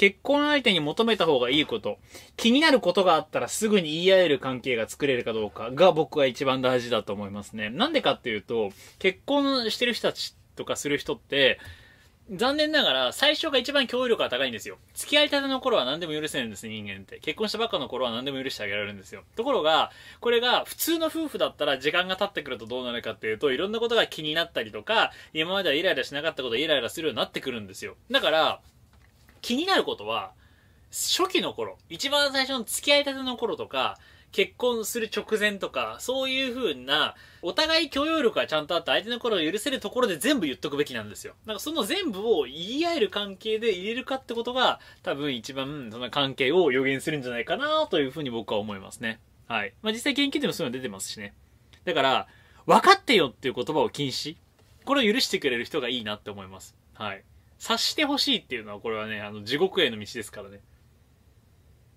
結婚相手に求めた方がいいこと、気になることがあったらすぐに言い合える関係が作れるかどうかが僕は一番大事だと思いますね。なんでかっていうと、結婚してる人たちとかする人って、残念ながら最初が一番共有力が高いんですよ。付き合いたての頃は何でも許せるんです人間って。結婚したばっかの頃は何でも許してあげられるんですよ。ところが、これが普通の夫婦だったら時間が経ってくるとどうなるかっていうと、いろんなことが気になったりとか、今まではイライラしなかったことイライラするようになってくるんですよ。だから、気になることは、初期の頃、一番最初の付き合いたての頃とか、結婚する直前とか、そういう風な、お互い許容力がちゃんとあって、相手の頃を許せるところで全部言っとくべきなんですよ。なんかその全部を言い合える関係で入れるかってことが、多分一番、その関係を予言するんじゃないかなという風に僕は思いますね。はい。まあ、実際研究でもそういうの出てますしね。だから、分かってよっていう言葉を禁止。これを許してくれる人がいいなって思います。はい。察してほしいっていうのはこれはね、あの、地獄への道ですからね。